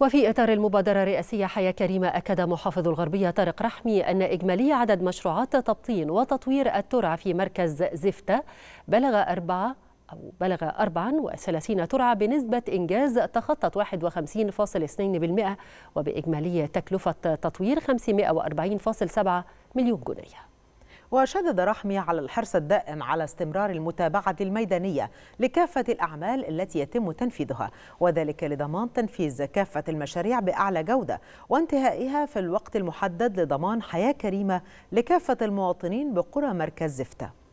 وفي إطار المبادرة الرئاسية حياة كريمة أكد محافظ الغربية طارق رحمي أن إجمالي عدد مشروعات تبطين وتطوير الترعة في مركز زفتة بلغ أربعة أو بلغ 34 ترعة بنسبة إنجاز تخطت 51.2% وبإجمالية تكلفة تطوير 540.7 مليون جنيه وشدد رحمي على الحرص الدائم على استمرار المتابعة الميدانية لكافة الأعمال التي يتم تنفيذها وذلك لضمان تنفيذ كافة المشاريع بأعلى جودة وانتهائها في الوقت المحدد لضمان حياة كريمة لكافة المواطنين بقرى مركز زفته